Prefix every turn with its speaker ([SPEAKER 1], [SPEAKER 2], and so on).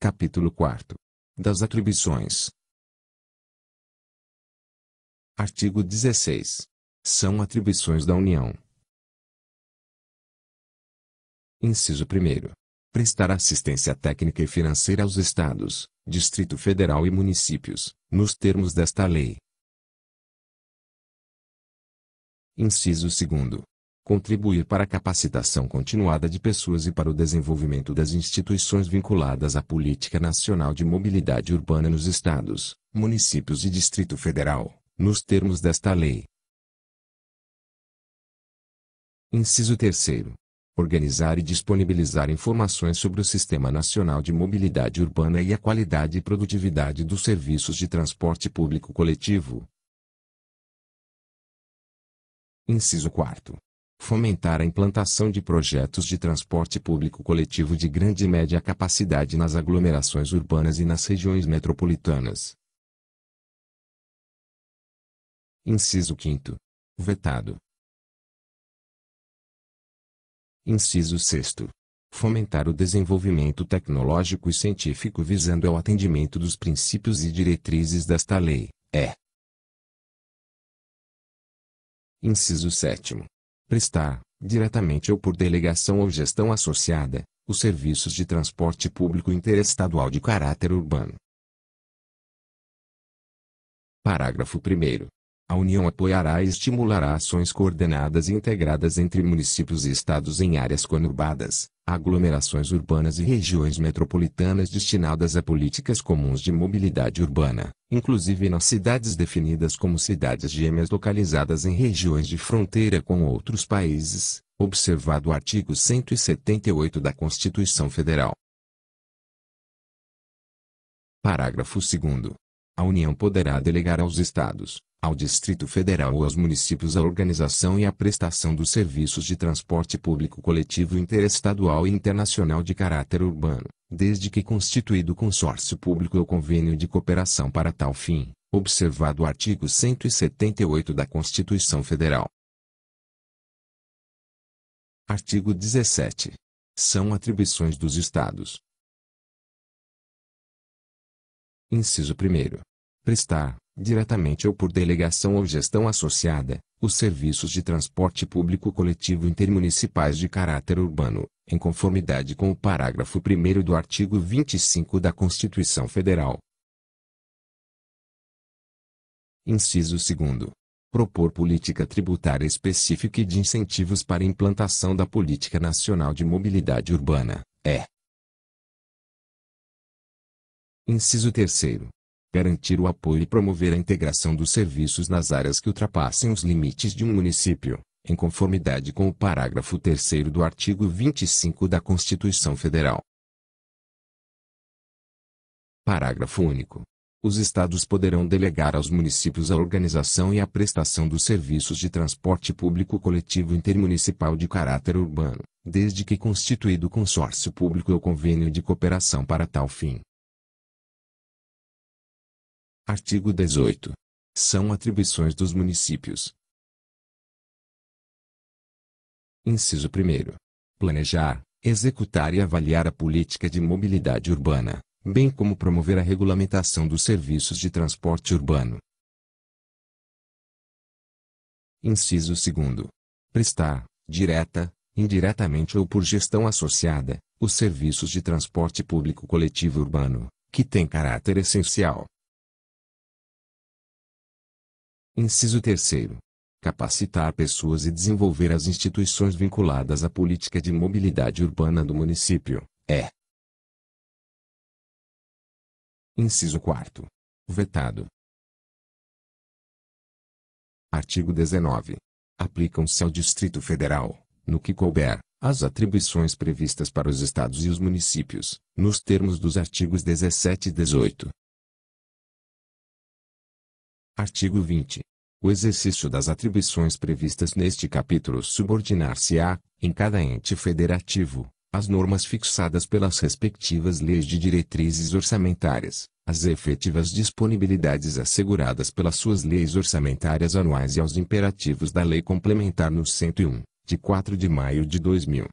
[SPEAKER 1] Capítulo 4 das atribuições. Artigo 16. São atribuições da União. Inciso 1.
[SPEAKER 2] Prestar assistência técnica e financeira aos Estados, Distrito Federal e municípios, nos termos desta lei. Inciso 2 contribuir para a capacitação continuada de pessoas e para o desenvolvimento das instituições vinculadas à Política Nacional de Mobilidade Urbana nos Estados, municípios e Distrito Federal, nos termos desta lei. Inciso 3. Organizar e disponibilizar informações sobre o Sistema Nacional de Mobilidade Urbana e a qualidade e produtividade dos serviços de transporte público coletivo. Inciso 4 fomentar a implantação de projetos de transporte público coletivo de grande e média capacidade nas aglomerações urbanas e nas regiões metropolitanas.
[SPEAKER 1] Inciso 5. Vetado. Inciso 6. Fomentar o
[SPEAKER 2] desenvolvimento tecnológico e científico visando ao atendimento dos princípios e diretrizes desta lei, é. Inciso 7 prestar, diretamente ou por delegação ou gestão associada, os serviços de transporte público interestadual de caráter urbano. Parágrafo 1. A União apoiará e estimulará ações coordenadas e integradas entre municípios e estados em áreas conurbadas, aglomerações urbanas e regiões metropolitanas destinadas a políticas comuns de mobilidade urbana, inclusive nas cidades definidas como cidades gêmeas localizadas em regiões de fronteira com outros países, observado o artigo 178 da Constituição Federal. Parágrafo 2 a União poderá delegar aos Estados, ao Distrito Federal ou aos municípios a organização e a prestação dos serviços de transporte público coletivo interestadual e internacional de caráter urbano, desde que constituído consórcio público ou convênio de cooperação para tal fim, observado o artigo 178 da Constituição Federal.
[SPEAKER 1] Artigo 17. São atribuições dos Estados Inciso 1.
[SPEAKER 2] Prestar, diretamente ou por delegação ou gestão associada, os serviços de transporte público coletivo intermunicipais de caráter urbano, em conformidade com o parágrafo 1 do artigo 25 da Constituição Federal. Inciso 2. Propor política tributária específica e de incentivos para implantação da Política Nacional de Mobilidade Urbana, é Inciso 3. Garantir o apoio e promover a integração dos serviços nas áreas que ultrapassem os limites de um município, em conformidade com o parágrafo 3 do artigo 25 da Constituição Federal. Parágrafo único. Os estados poderão delegar aos municípios a organização e a prestação dos serviços de transporte público coletivo intermunicipal de caráter urbano, desde que constituído consórcio público
[SPEAKER 1] ou convênio de cooperação para tal fim. Artigo 18. São atribuições dos municípios.
[SPEAKER 2] Inciso 1. Planejar, executar e avaliar a política de mobilidade urbana, bem como promover a regulamentação dos serviços de transporte urbano. Inciso 2. Prestar, direta, indiretamente ou por gestão associada, os serviços de transporte público coletivo urbano, que tem caráter essencial, Inciso 3. Capacitar pessoas e desenvolver as instituições vinculadas à política de mobilidade urbana do município.
[SPEAKER 1] É. Inciso 4. Vetado. Artigo 19. Aplicam-se
[SPEAKER 2] ao Distrito Federal, no que couber, as atribuições previstas para os estados e os municípios, nos termos dos artigos 17 e 18. Artigo 20. O exercício das atribuições previstas neste capítulo subordinar-se-á, em cada ente federativo, às normas fixadas pelas respectivas leis de diretrizes orçamentárias, às efetivas disponibilidades asseguradas pelas suas leis orçamentárias anuais e aos imperativos da Lei Complementar no 101, de 4 de maio de 2000